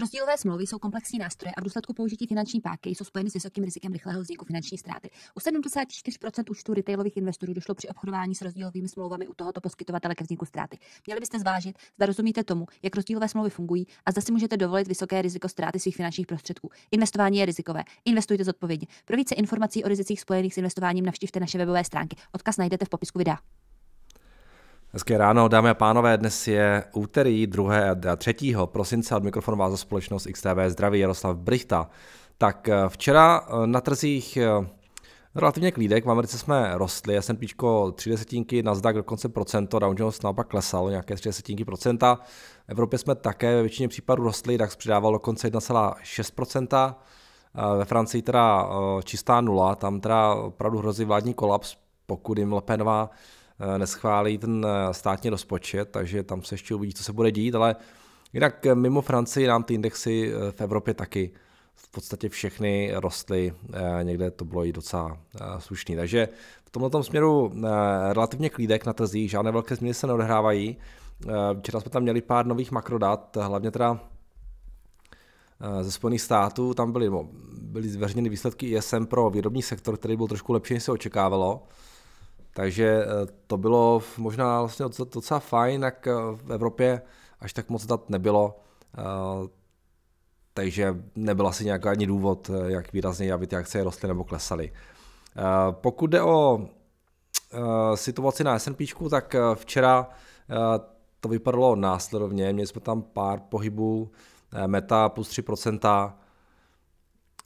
Rozdílové smlouvy jsou komplexní nástroje a v důsledku použití finanční páky jsou spojeny s vysokým rizikem rychlého vzniku finanční ztráty. U 74% účtů retailových investorů došlo při obchodování s rozdílovými smlouvami u tohoto poskytovatele ke vzniku ztráty. Měli byste zvážit, zda rozumíte tomu, jak rozdílové smlouvy fungují a zda si můžete dovolit vysoké riziko ztráty svých finančních prostředků. Investování je rizikové. Investujte zodpovědně. Pro více informací o rizicích spojených s investováním navštivte naše webové stránky. Odkaz najdete v popisku videa. Hezké ráno, dámy a pánové, dnes je úterý 2. a 3. prosince od mikrofonu vás za společnost XTV Zdraví Jaroslav Brichta. Tak eh, včera eh, na trzích eh, relativně klídek, v Americe jsme rostli, S&P 3 desetinky, Nasdaq dokonce procento, Dow Jones naopak klesal nějaké 3 desetinky procenta. V Evropě jsme také ve většině případů rostli, DAX přidával dokonce 1,6%. Ve Francii teda čistá nula, tam teda opravdu hrozí vládní kolaps, pokud jim Lepenová Eh, neschválí ten eh, státní rozpočet, takže tam se ještě uvidí, co se bude dít, ale jinak eh, mimo Francii nám ty indexy v Evropě taky v podstatě všechny rostly, někde to bylo i docela slušný. Takže v tomto směru relativně klídek na trzích, žádné velké změny se neodehrávají. Včera jsme tam měli pár nových makrodat, hlavně teda ze Spojených států, tam byly, no, byly zveřejněny výsledky ISM pro výrobní sektor, který byl trošku lepší, než se očekávalo. Takže eh, to bylo možná vlastně docela fajn, jak eh, v Evropě až tak moc dat nebylo, eh, takže nebyl asi nějaký ani důvod, jak výrazně, aby ty akce rostly nebo klesaly. Pokud jde o situaci na S&P, tak včera to vypadalo následovně, měli jsme tam pár pohybů, meta plus 3%,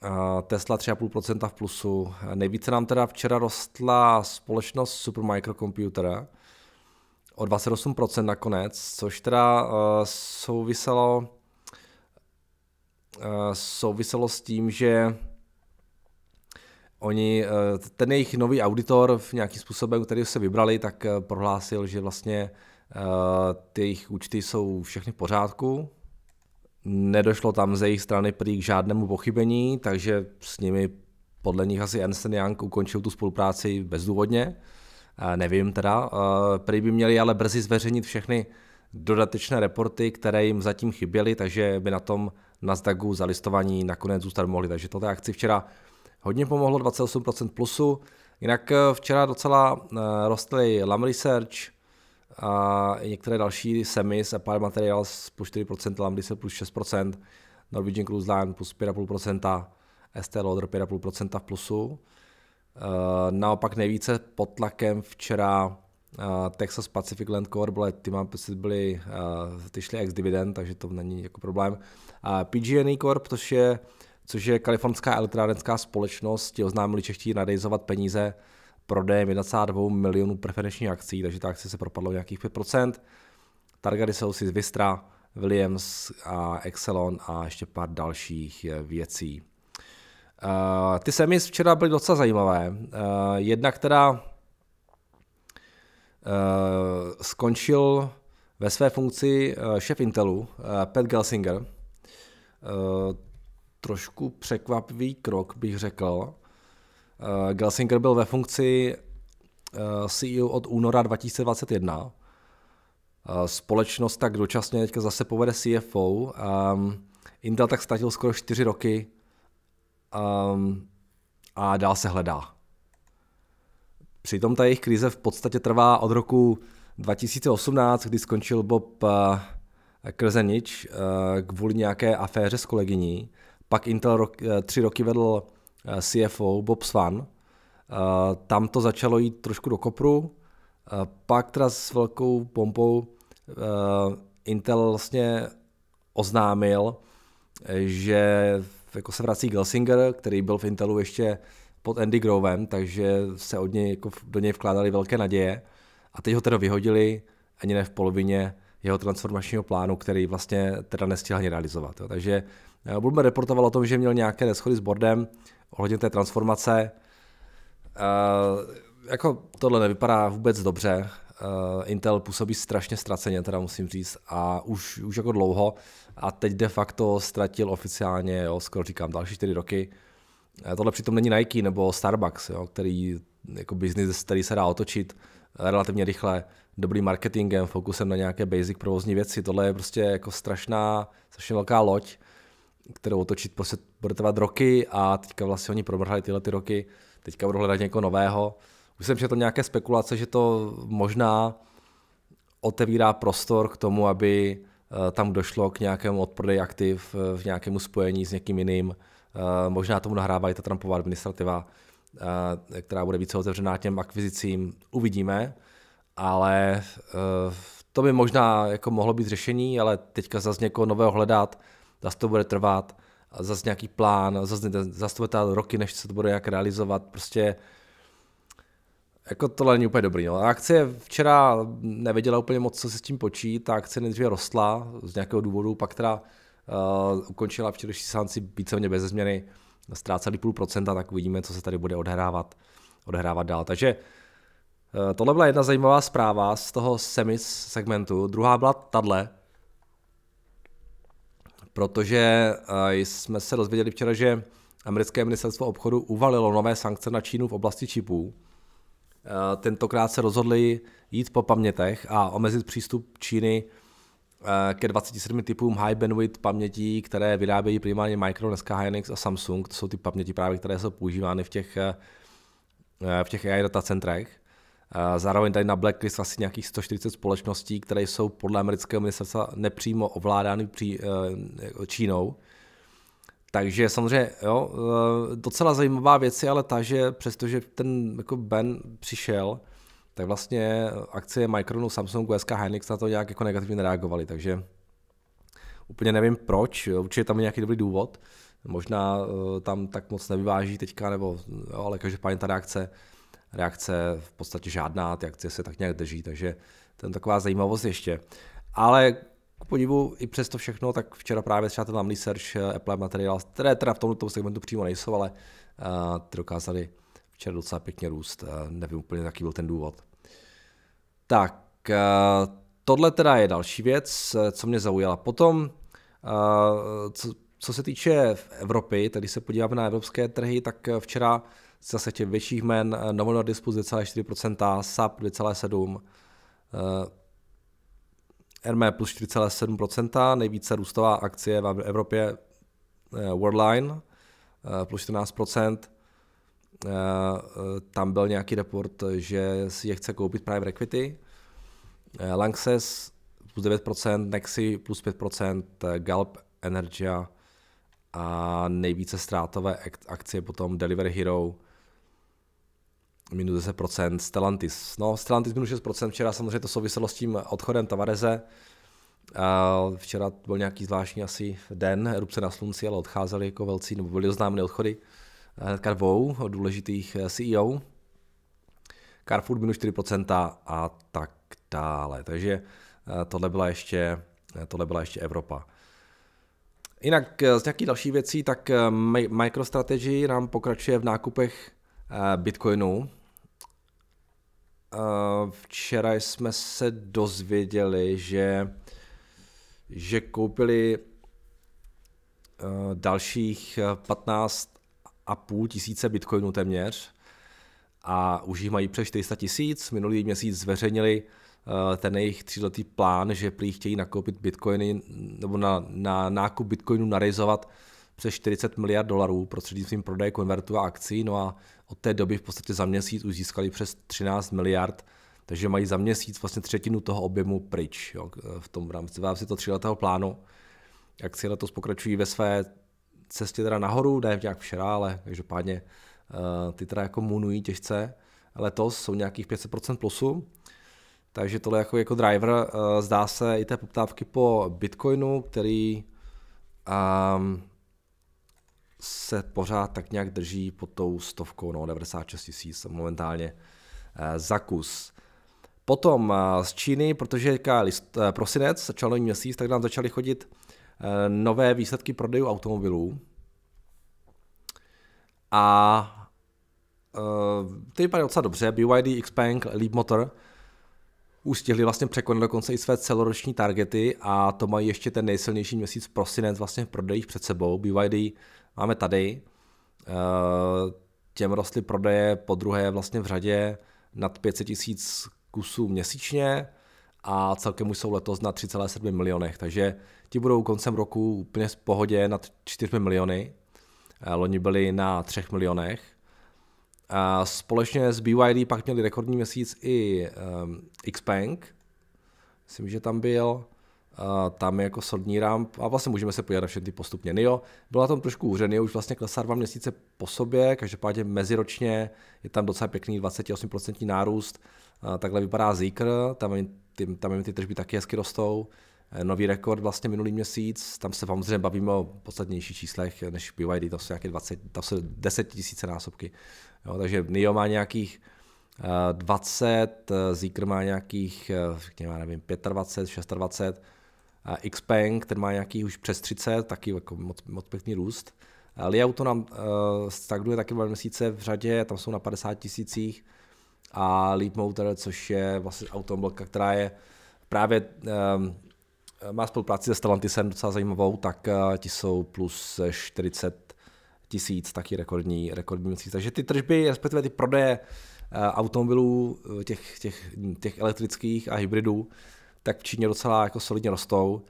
Eh, Tesla 3,5% v plusu. Nejvíce nám teda včera rostla společnost Supermicrocomputer o 28% nakonec, což teda eh, souviselo, eh, souviselo s tím, že Oni, ten jejich nový auditor v nějakým způsobem, který se vybrali, tak prohlásil, že vlastně ty jejich účty jsou všechny v pořádku, Nedošlo tam ze jejich strany prý k žádnému pochybení, takže s nimi podle nich asi Ernst Young ukončil tu spolupráci bezdůvodně. Nevím teda. Prý by měli ale brzy zveřejnit všechny dodatečné reporty, které jim zatím chyběly, takže by na tom Nasdaqu listování nakonec zůstat mohli. Takže toto akci včera hodně pomohlo, 28% plusu. Jinak eh, včera docela eh, rostly Lam Research, a některé další semis a pár plus 4%, Lambdice plus 6%, Norwegian Cruise Line plus 5,5%, ST Loader 5,5% v plusu. Eh, naopak nejvíce pod tlakem včera eh, Texas Pacific Land Corp, ale ty mám pocit byly, eh, ty šly ex dividend, takže to není jako problém. PG&E Corp, což je, což je kalifornská elektrárenská společnost, ti oznámili, že chtějí nadejzovat peníze prodejem 1,2 milionů preferenčních akcí, takže ta akce se propadla o nějakých 5%. Targety jsou si z Vistra, Williams a Exelon a ještě pár dalších eh, věcí. Eh, ty semi včera byly docela zajímavé. Eh, jedna, která skončil ve své funkci šéf Intelu, Pat Gelsinger. Trošku překvapivý krok, bych řekl. Eh, Gelsinger byl ve funkci eh, CEO od února 2021. Eh, společnost tak dočasně teďka zase povede CFO. Ehm, Intel tak ztratil skoro 4 roky ehm, a dál se hledá. Přitom ta jejich krize v podstatě trvá od roku 2018, kdy skončil Bob Krzenič kvůli nějaké aféře s kolegyní. Pak Intel rok, tři roky vedl Eh, CFO Bob Swan. Eh, tam to začalo jít trošku do kopru, eh, pak teda s velkou pompou Intel vlastně oznámil, že jako se vrací Gelsinger, který byl v Intelu ještě pod Andy Grovem, takže se od něj, jako do něj vkládali velké naděje. A teď ho teda vyhodili ani ne v polovině jeho transformačního plánu, který vlastně teda nestihl ani realizovat. Jo. Takže Bloomberg reportoval o tom, že měl nějaké neschody s bordem, ohledně té transformace. Uh, jako tohle nevypadá vůbec dobře. Uh, Intel působí strašně ztraceně, teda musím říct, a už, už jako dlouho. A teď de facto ztratil oficiálně, jo, skoro říkám, další čtyři roky. Uh, tohle přitom není Nike nebo Starbucks, jo, který jako biznis který se dá otočit relativně rychle, dobrým marketingem, fokusem na nějaké basic provozní věci. Tohle je prostě jako strašná, strašně velká loď kterou otočit prostě bude trvat roky a teďka vlastně oni probrhali tyhle ty roky, teďka budou hledat někoho nového. Už jsem to nějaké spekulace, že to možná otevírá prostor k tomu, aby eh, tam došlo k nějakému odprodeji aktiv, eh, v nějakému spojení s někým jiným. Eh, možná tomu nahrává i ta Trumpová administrativa, která bude více otevřená těm akvizicím. Uvidíme, ale to by možná jako mohlo být řešení, ale teďka zase někoho nového hledat, zase to bude trvat, zase nějaký plán, zase, zase to bude trvat roky, než se to bude jak realizovat, prostě jako tohle není úplně dobrý. No. A včera nevěděla úplně moc, co se s tím počít, ta akce nejdříve rostla z nějakého důvodu, pak teda uh, ukončila včerejší sánci víceméně bez změny, ztráceli půl procenta, tak uvidíme, co se tady bude odhrávat, odhrávat dál. Takže eh, tohle byla jedna zajímavá zpráva z toho semis segmentu, druhá byla tadle, protože eh, jsme se dozvěděli včera, že americké ministerstvo obchodu uvalilo nové sankce na Čínu v oblasti čipů. Eh, tentokrát se rozhodli jít po pamětech a omezit přístup Číny eh, ke 27 typům high bandwidth pamětí, které vyrábějí primárně Micro, dneska Hynix a Samsung. To jsou ty paměti právě, které jsou používány v těch, v těch AI datacentrech. Zároveň tady na blacklist asi nějakých 140 společností, které jsou podle amerického ministerstva nepřímo ovládány při, eh, jako Čínou. Takže samozřejmě jo, eh, docela zajímavá věc je ale ta, že přestože ten jako Ben přišel, tak vlastně akcie Micronu, Samsungu, SK Hynix na to nějak jako negativně nereagovaly, takže úplně nevím proč, určitě tam je nějaký dobrý důvod, možná eh, tam tak moc nevyváží teďka, nebo jo, ale každopádně ta reakce reakce v podstatě žádná, ty akcie se tak nějak drží, takže to je taková zajímavost ještě. Ale k podivu i to všechno, tak včera právě třeba ten Lamley Search eh, Apple materiál, které teda v tomto segmentu přímo nejsou, ale eh, ty dokázali včera docela pěkně růst. Eh, nevím úplně, jaký byl ten důvod. Tak, tohle teda je další věc, co mě zaujala. Potom, co, co se týče Evropy, tady se podíváme na evropské trhy, tak včera zase těch větších jmen, Nominal Dispus 2,4%, SAP 2,7%, RME plus 4,7%, nejvíce růstová akcie v Evropě eh, Worldline eh, plus 14%, eh, tam byl nějaký report, že si je chce koupit Private Equity, Lanxess plus 9%, Nexi plus 5%, Galp Energia a nejvíce ztrátové akcie potom Delivery Hero minus 10%, Stellantis. No, Stellantis minus 6%, včera samozřejmě to souviselo s tím odchodem Tavareze. Včera byl nějaký zvláštní asi den, erupce na slunci, ale odcházeli jako velcí, nebo byly oznámeny odchody eh, hnedka dvou důležitých eh, CEO. Carrefour minus 4% a tak dále. Takže eh, tohle byla ještě, tohle byla ještě Evropa. Jinak z nějakých dalších věcí, tak MicroStrategy nám pokračuje v nákupech Bitcoinu. Eh, včera jsme se dozvěděli, že, že koupili eh, dalších 15 eh, a půl tisíce bitcoinů téměř a už jich mají přes 400 tisíc. Minulý měsíc zveřejnili ten jejich tříletý plán, že prý chtějí nakoupit bitcoiny nebo na, na nákup bitcoinů narizovat přes 40 miliard dolarů prostřednictvím prodeje konvertu a akcí, no a od té doby v podstatě za měsíc už získali přes 13 miliard, takže mají za měsíc vlastně třetinu toho objemu pryč jo, v tom rámci, v rámci toho tříletého plánu. Akcie letos pokračují ve své cestě teda nahoru, ne nějak včera, ale každopádně eh, ty teda jako munují těžce. Letos jsou nějakých 500% plusu, takže tohle jako, jako driver eh, zdá se i té poptávky po Bitcoinu, který um, se pořád tak nějak drží pod tou stovkou, no 96 tisíc momentálně eh, za kus. Potom eh, z Číny, protože je list, eh, prosinec, začal nový měsíc, tak nám začaly chodit nové výsledky prodejů automobilů. A ty vypadají docela dobře. BYD, Xpeng, Leapmotor už stihli vlastně překonat dokonce i své celoroční targety a to mají ještě ten nejsilnější měsíc prosinec vlastně v prodejích před sebou. BYD máme tady. Eh, těm rostly prodeje po druhé vlastně v řadě nad 500 tisíc kusů měsíčně a celkem už jsou letos na 3,7 milionech, takže ti budou koncem roku úplně v pohodě nad 4 miliony. Eh, loni byli na 3 milionech. A společně s BYD pak měli rekordní měsíc i um, eh, Xpeng. Myslím, že tam byl tam je jako solidní ramp a vlastně můžeme se podívat na všechny postupně. Nio byla tam trošku úřený, už vlastně klesá dva měsíce po sobě, každopádně meziročně je tam docela pěkný 28% nárůst, takhle vypadá Zikr, tam, jim, ty, tam jim ty tržby taky hezky rostou, e, nový rekord vlastně minulý měsíc, tam se samozřejmě bavíme o podstatnějších číslech než BYD, to jsou nějaké 20, to jsou 10 tisíce násobky. Jo, takže NIO má nějakých 20, e, e, Zikr má nějakých, řekněme, nevím, 25, 26, Xpeng, ten má nějaký už přes 30, taky jako moc, moc pěkný růst. Liau to nám uh, eh, stagnuje taky dva měsíce v řadě, tam jsou na 50 tisících. A Motor, což je vlastně automobilka, která je právě um, má spolupráci se Stellantisem docela zajímavou, tak uh, ti jsou plus 40 tisíc, taky rekordní, rekordní měsíc. Takže ty tržby, respektive ty prodeje uh, automobilů, těch, těch, těch elektrických a hybridů, tak v Číně docela jako solidně rostou.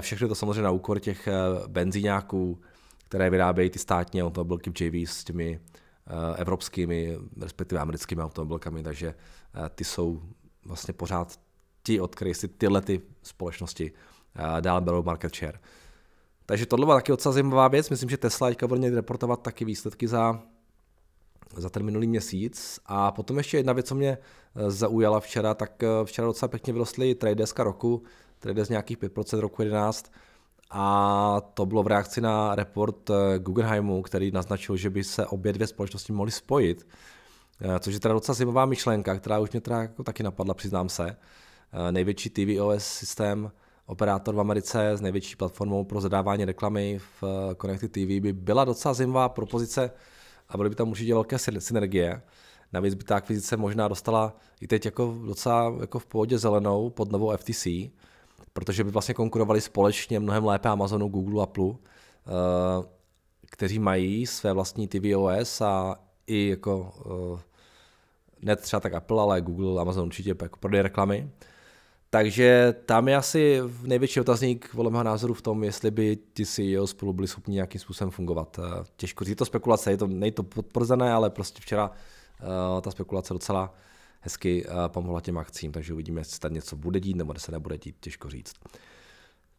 Všechno to samozřejmě na úkor těch eh, benzíňáků, které vyrábějí ty státní automobilky v JV s těmi eh, evropskými, respektive americkými automobilkami, takže eh, ty jsou vlastně pořád ti, od kterých si tyhle ty společnosti dál berou market share. Takže tohle byla taky docela zajímavá věc. Myslím, že Tesla teďka bude reportovat taky výsledky za za ten minulý měsíc. A potom ještě jedna věc, co mě eh, zaujala včera, tak eh, včera docela pěkně vyrostly deska roku, trade z nějakých 5% roku 11, a to bylo v reakci na report eh, Guggenheimu, který naznačil, že by se obě dvě společnosti mohly spojit, což je teda docela zajímavá myšlenka, která už mě teda jako taky napadla, přiznám se. Největší TVOS systém, operátor v Americe s největší platformou pro zadávání reklamy v Connected TV by byla docela zajímavá propozice a byly by tam určitě velké synergie. Navíc by ta akvizice možná dostala i teď jako docela jako v pohodě zelenou pod novou FTC, protože by vlastně konkurovali společně mnohem lépe Amazonu, Google, Apple, eh, kteří mají své vlastní TVOS a i jako eh, ne třeba tak Apple, ale Google, Amazon určitě jako prodej reklamy. Takže tam je asi největší otazník podle mého názoru v tom, jestli by ti CEO spolu byli schopni nějakým způsobem fungovat. Eh, těžko říct to spekulace, je to, nej to potvrzené, ale prostě včera uh, ta spekulace docela hezky uh, pomohla těm akcím, takže uvidíme, jestli tady něco bude dít nebo se nebude dít, těžko říct.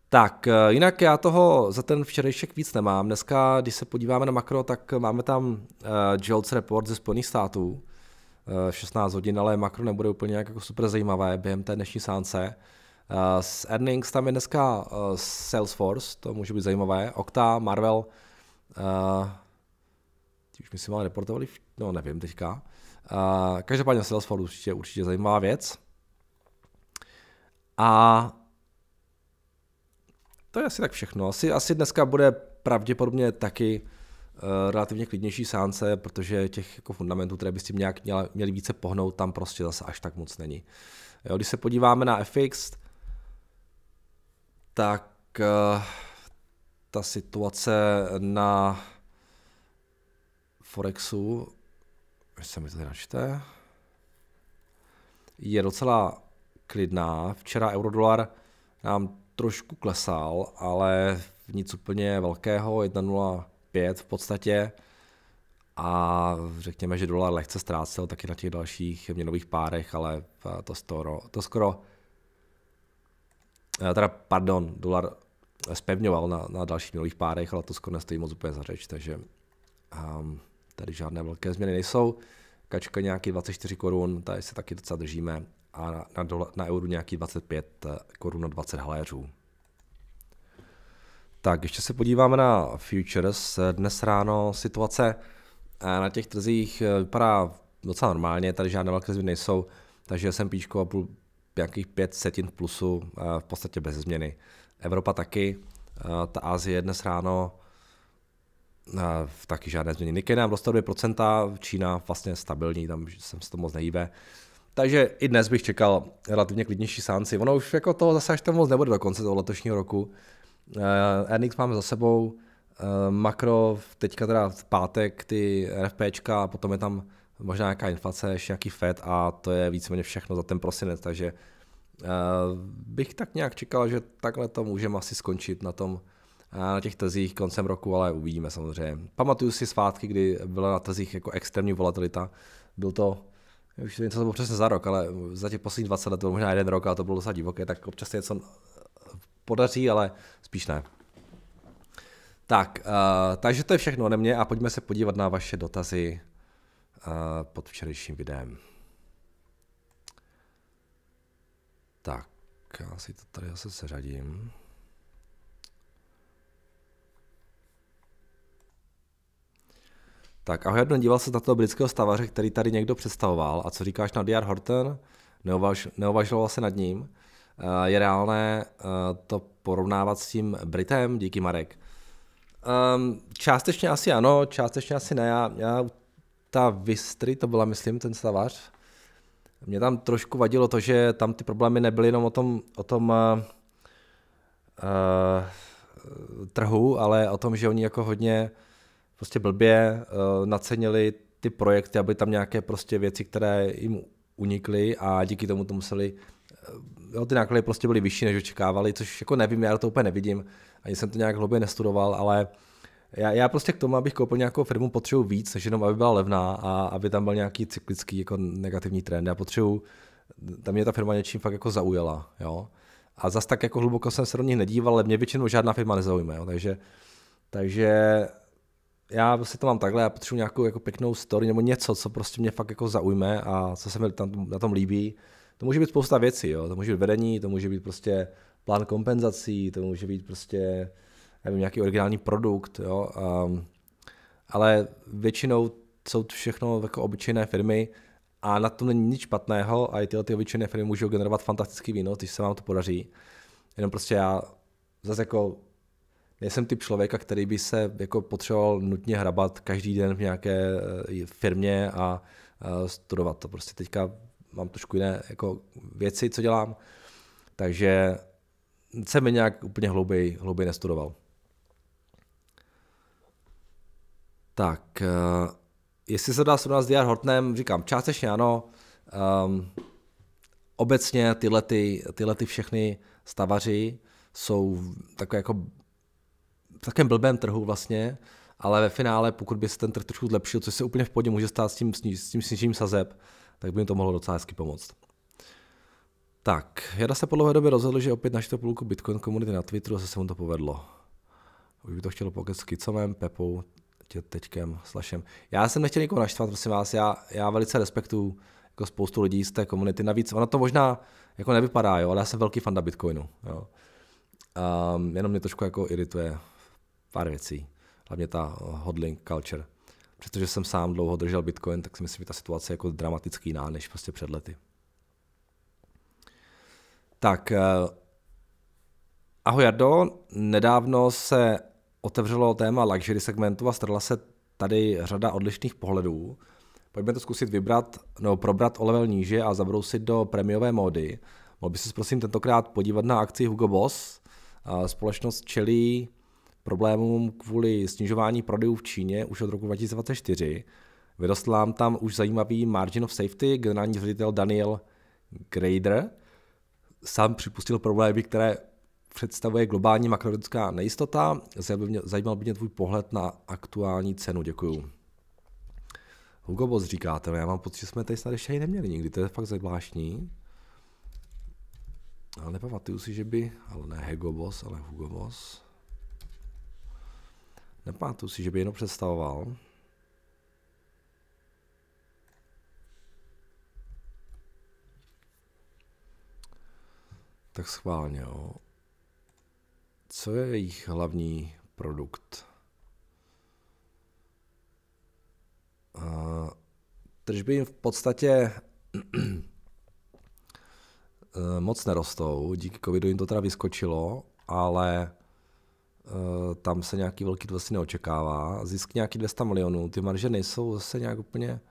Tak, uh, jinak já toho za ten včerejšek víc nemám. Dneska, když se podíváme na makro, tak máme tam uh, Jolts Report ze Spojených států, 16 eh, hodin, ale makro nebude úplně nějak jako super zajímavé během té dnešní sánce. Eh, s earnings tam je dneska eh, Salesforce, to může být zajímavé, Okta, Marvel, uh, už myslím ale reportovali, no nevím teďka. Každopádně Salesforce určitě, určitě zajímavá věc. A to je asi tak všechno. Asi, asi dneska bude pravděpodobně taky Eh, relativně klidnější sánce, protože těch jako fundamentů, které by s tím nějak měla, měli více pohnout, tam prostě zase až tak moc není. Jo, když se podíváme na FX, tak eh, ta situace na Forexu, až se mi to načte, je docela klidná. Včera eurodolar nám trošku klesal, ale nic úplně velkého, 5 v podstatě a řekněme, že dolar lehce ztrácel taky na těch dalších měnových párech, ale eh, to skoro, to skoro eh, teda pardon, dolar eh, spevňoval na, na dalších měnových párech, ale to skoro nestojí moc úplně za řeč, takže um, tady žádné velké změny nejsou. Kačka nějaký 24 korun, tady se taky docela držíme a na, dola, na euro nějaký 25 korun na 20 haléřů. Tak, ještě se podíváme na futures. Dnes ráno situace eh, na těch trzích eh, vypadá docela normálně, tady žádné velké změny nejsou, takže a půl, nějakých pět setin plusu eh, v podstatě bez změny. Evropa taky, ta Asie dnes ráno taky žádné změny. Nikkei nám dostal 2%, Čína vlastně stabilní, tam jsem se to moc nejíbe. Takže i dnes bych čekal relativně klidnější sánci. Ono už jako toho zase až tam moc nebude do konce toho letošního roku. RNX eh, máme za sebou, eh, makro teďka teda v pátek ty RFPčka, potom je tam možná nějaká inflace, ještě nějaký FED a to je víceméně všechno za ten prosinec, takže eh, bych tak nějak čekal, že takhle to můžeme asi skončit na tom na těch trzích koncem roku, ale uvidíme samozřejmě. Pamatuju si svátky, kdy byla na trzích jako extrémní volatilita. Byl to, už něco to bylo přesně za rok, ale za těch posledních 20 let, to možná jeden rok, a to bylo docela divoké, tak občas něco podaří, ale spíš ne. Tak, uh, takže to je všechno ode mě a pojďme se podívat na vaše dotazy uh, pod včerejším videem. Tak, já si to tady zase seřadím. Tak ahoj, jedno díval se na toho britského stavaře, který tady někdo představoval. A co říkáš na DR Horton? Neuvaž, neuvažoval se nad ním? Eh, je reálné eh, to porovnávat s tím Britem? Díky, Marek. Um, částečně asi ano, částečně asi ne. Já, já ta Vistry, to byla, myslím, ten stavař, mě tam trošku vadilo to, že tam ty problémy nebyly jenom o tom, o tom uh, uh, trhu, ale o tom, že oni jako hodně prostě blbě uh, nacenili ty projekty, aby tam nějaké prostě věci, které jim unikly a díky tomu to museli jo, ty náklady prostě byly vyšší, než očekávali, což jako nevím, já to úplně nevidím, ani jsem to nějak hlubě nestudoval, ale já, já prostě k tomu, abych koupil nějakou firmu, potřebuji víc, než jenom aby byla levná a aby tam byl nějaký cyklický jako negativní trend. Já potřebuji, tam mě ta firma něčím fakt jako zaujala, jo. A zas tak jako hluboko jsem se do nich nedíval, ale mě většinou žádná firma nezaujme, jo. Takže, takže já prostě to mám takhle, já potřebuji nějakou jako pěknou story nebo něco, co prostě mě fakt jako zaujme a co se mi tam, na tom líbí to může být spousta věcí, jo. To může být vedení, to může být prostě plán kompenzací, to může být prostě nevím, nějaký originální produkt, jo. Um, ale většinou jsou to všechno jako obyčejné firmy a na tom není nic špatného a i tyhle ty obyčejné firmy můžou generovat fantastický výnos, když se vám to podaří. Jenom prostě já zase jako nejsem typ člověka, který by se jako potřeboval nutně hrabat každý den v nějaké eh, firmě a eh, studovat to. Prostě teďka mám trošku jiné jako věci, co dělám, takže jsem mi nějak úplně hlouběji hlouběji nestudoval. Tak, eh, jestli se dá srovnat s DR Hortnem, říkám částečně ano. Um, obecně tyhle, ty, tyhle ty všechny stavaři jsou takové jako v takém blbém trhu vlastně, ale ve finále, pokud by se ten trh trošku zlepšil, což se úplně v podě může stát s tím, s tím snížením sazeb, tak by mi to mohlo docela hezky pomoct. Tak, Jada se po dlouhé době rozhodl, že opět našel půlku Bitcoin komunity na Twitteru a se mu to povedlo. Už by to chtělo pokec s Kicomem, Pepou, tě, Teďkem, Slashem. Já jsem nechtěl nikoho naštvat, prosím vás, já, já velice respektuju jako spoustu lidí z té komunity. Navíc ono to možná jako nevypadá, jo, ale já jsem velký fanda Bitcoinu. Jo. Um, jenom mě trošku jako irituje pár věcí. Hlavně ta hodling culture. Protože jsem sám dlouho držel Bitcoin, tak si myslím, že ta situace je jako dramaticky jiná než prostě před lety. Tak, eh, ahoj Jardo, nedávno se otevřelo téma luxury segmentu a strhla se tady řada odlišných pohledů. Pojďme to zkusit vybrat, no probrat o level níže a zabrousit do premiové módy. Mohl by se prosím tentokrát podívat na akci Hugo Boss. Eh, společnost čelí problémům kvůli snižování prodejů v Číně už od roku 2024. Vyrostl nám tam už zajímavý margin of safety, generální ředitel Daniel Grader sám připustil problémy, které představuje globální makroekonomická nejistota. Zajímal by mě tvůj pohled na aktuální cenu. Děkuju. Hugo Boss říkáte, no, já mám pocit, že jsme tady snad ještě ani neměli nikdy, to je fakt zvláštní. Ale nepamatuju si, že by, ale ne Hugo Boss, ale Hugo Boss. Nepamatuju si, že by jenom představoval. Tak schválně, jo. Co je jejich hlavní produkt? Uh, tržby jim v podstatě eh, moc nerostou, díky covidu jim to teda vyskočilo, ale Eh, tam se nějaký velký vlastně neočekává. Zisk nějaký 200 milionů, ty marže nejsou zase nějak úplně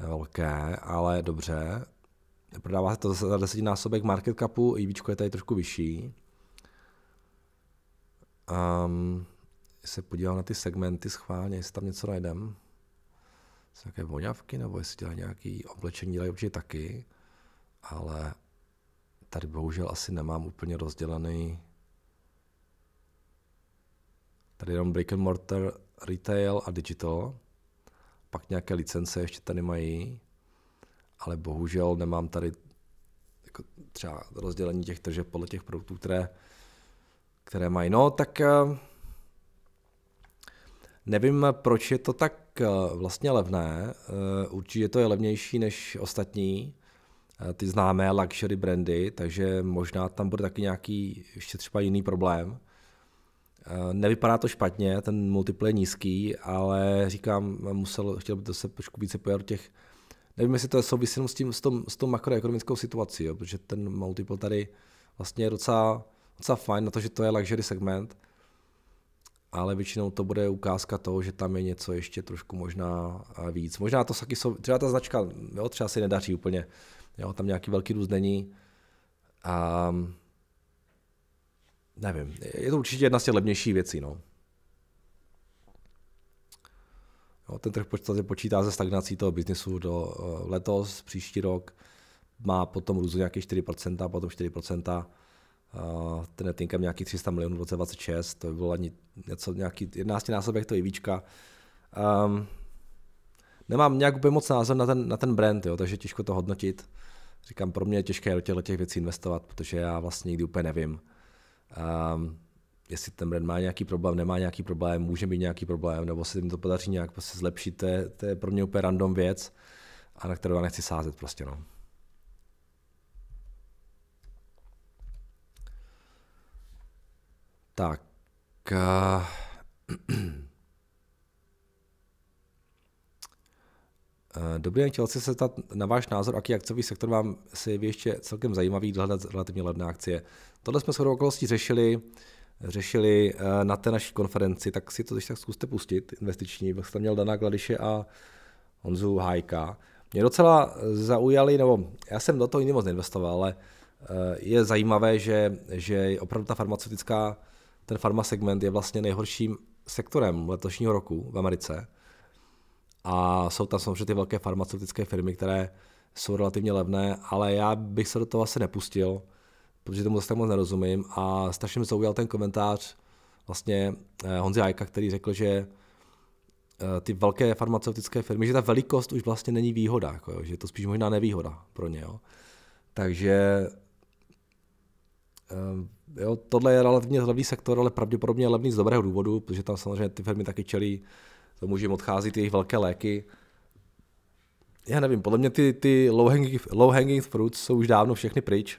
velké, ale dobře. Prodává se to zase za desetinásobek market capu, IBčko je tady trošku vyšší. Um, se podívám na ty segmenty schválně, jestli tam něco najdem. Jsou nějaké voňavky, nebo jestli dělají nějaký oblečení, dělají určitě taky. Ale tady bohužel asi nemám úplně rozdělený Tady jenom brick and mortar, retail a digital. Pak nějaké licence ještě tady mají, ale bohužel nemám tady jako třeba rozdělení těch tržeb podle těch produktů, které, které mají. No, tak eh, nevím, proč je to tak eh, vlastně levné. Eh, určitě to je levnější než ostatní ty známé luxury brandy, takže možná tam bude taky nějaký ještě třeba jiný problém Eh, nevypadá to špatně, ten multiple je nízký, ale říkám, musel, chtěl by to se trošku více pojat těch, nevím, jestli to je souvisí s, tím, s, tom, s tou makroekonomickou situací, jo, protože ten multiple tady vlastně je docela, docela fajn na to, že to je luxury segment, ale většinou to bude ukázka toho, že tam je něco ještě trošku možná eh, víc. Možná to taky jsou, třeba ta značka, jo, třeba si nedaří úplně, jo, tam nějaký velký růz není. Um, nevím, je to určitě jedna z těch levnějších věcí, no. Jo, ten trh podstatě počítá ze stagnací toho biznesu do eh, letos, příští rok, má potom růzu nějaké 4%, potom 4%, Uh, eh, ten net income nějaký 300 milionů v roce 26, to by bylo ani něco, nějaký 11 násobek to IVčka. Um, ehm, nemám nějak úplně moc názor na ten, na ten brand, jo, takže těžko to hodnotit. Říkám, pro mě je těžké do těchto těch věcí investovat, protože já vlastně nikdy úplně nevím, a ehm, jestli ten brand má nějaký problém, nemá nějaký problém, může mít nějaký problém, nebo se jim to podaří nějak prostě zlepšit, to je, to je pro mě úplně random věc, a na kterou já nechci sázet prostě. No. Tak. Uh, Dobrý den, chtěl jsem se zeptat na váš názor, jaký akciový sektor vám se jeví ještě celkem zajímavý hledat relativně levné akcie. Tohle jsme shodou okolností řešili, řešili eh, na té naší konferenci, tak si to když tak zkuste pustit, investiční, pak jsem měl Dana Gladiše a Honzu Hajka. Mě docela eh, zaujali, nebo já jsem do toho jiný moc neinvestoval, ale eh, je zajímavé, že, že opravdu ta farmaceutická, ten farmasegment je vlastně nejhorším sektorem letošního roku v Americe. A jsou tam samozřejmě ty velké farmaceutické firmy, které jsou relativně levné, ale já bych se do toho asi nepustil protože tomu zase tak moc nerozumím. A strašně mi zaujal ten komentář vlastně eh, Honzi Ajka, který řekl, že eh, ty velké farmaceutické firmy, že ta velikost už vlastně není výhoda, jako jo, že je to spíš možná nevýhoda pro ně. Jo. Takže eh, jo, tohle je relativně levný sektor, ale pravděpodobně levný z dobrého důvodu, protože tam samozřejmě ty firmy taky čelí tomu, že jim odchází ty jejich velké léky. Já nevím, podle mě ty, ty low, hanging, low hanging fruits jsou už dávno všechny pryč,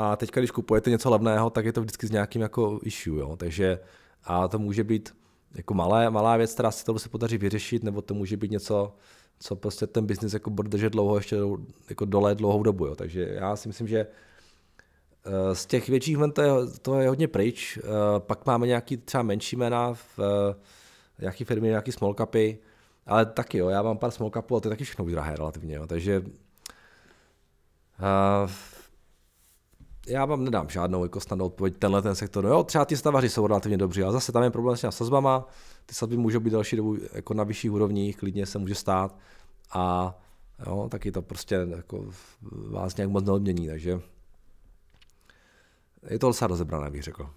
a teďka, když kupujete něco levného, tak je to vždycky s nějakým jako issue, jo? takže a to může být jako malé, malá věc, která se to se podaří vyřešit, nebo to může být něco, co prostě ten biznis jako bude držet dlouho, ještě jako dole dlouhou dobu. Jo. Takže já si myslím, že eh, z těch větších jmen to je, to je hodně pryč. Eh, pak máme nějaký třeba menší jména, v, eh, nějaké firmy, nějaký small capy, ale taky jo, já mám pár small capů, ale to je taky všechno drahé relativně. Jo. Takže uh, já vám nedám žádnou jako snadnou odpověď, tenhle ten sektor. No jo, třeba ty stavaři jsou relativně dobří, ale zase tam je problém s těmi sazbama, ty sazby můžou být další dobu jako na vyšších úrovních, klidně se může stát a jo, taky to prostě jako vás nějak moc neodmění, takže je to docela rozebrané, bych řekl.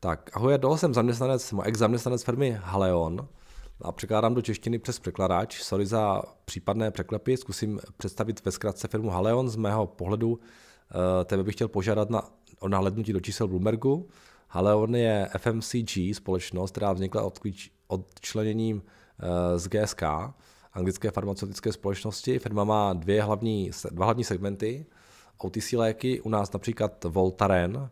Tak, ahoj, já jsem zaměstnanec, ex-zaměstnanec firmy Haleon, a překládám do češtiny přes překladáč. Sorry za případné překlepy, zkusím představit ve zkratce firmu Haleon. Z mého pohledu eh, tebe bych chtěl požádat na, o nahlednutí do čísel Bloombergu. Haleon je FMCG společnost, která vznikla od klíč, odčleněním eh, z GSK, anglické farmaceutické společnosti. Firma má dvě hlavní, dva hlavní segmenty. OTC léky, u nás například Voltaren,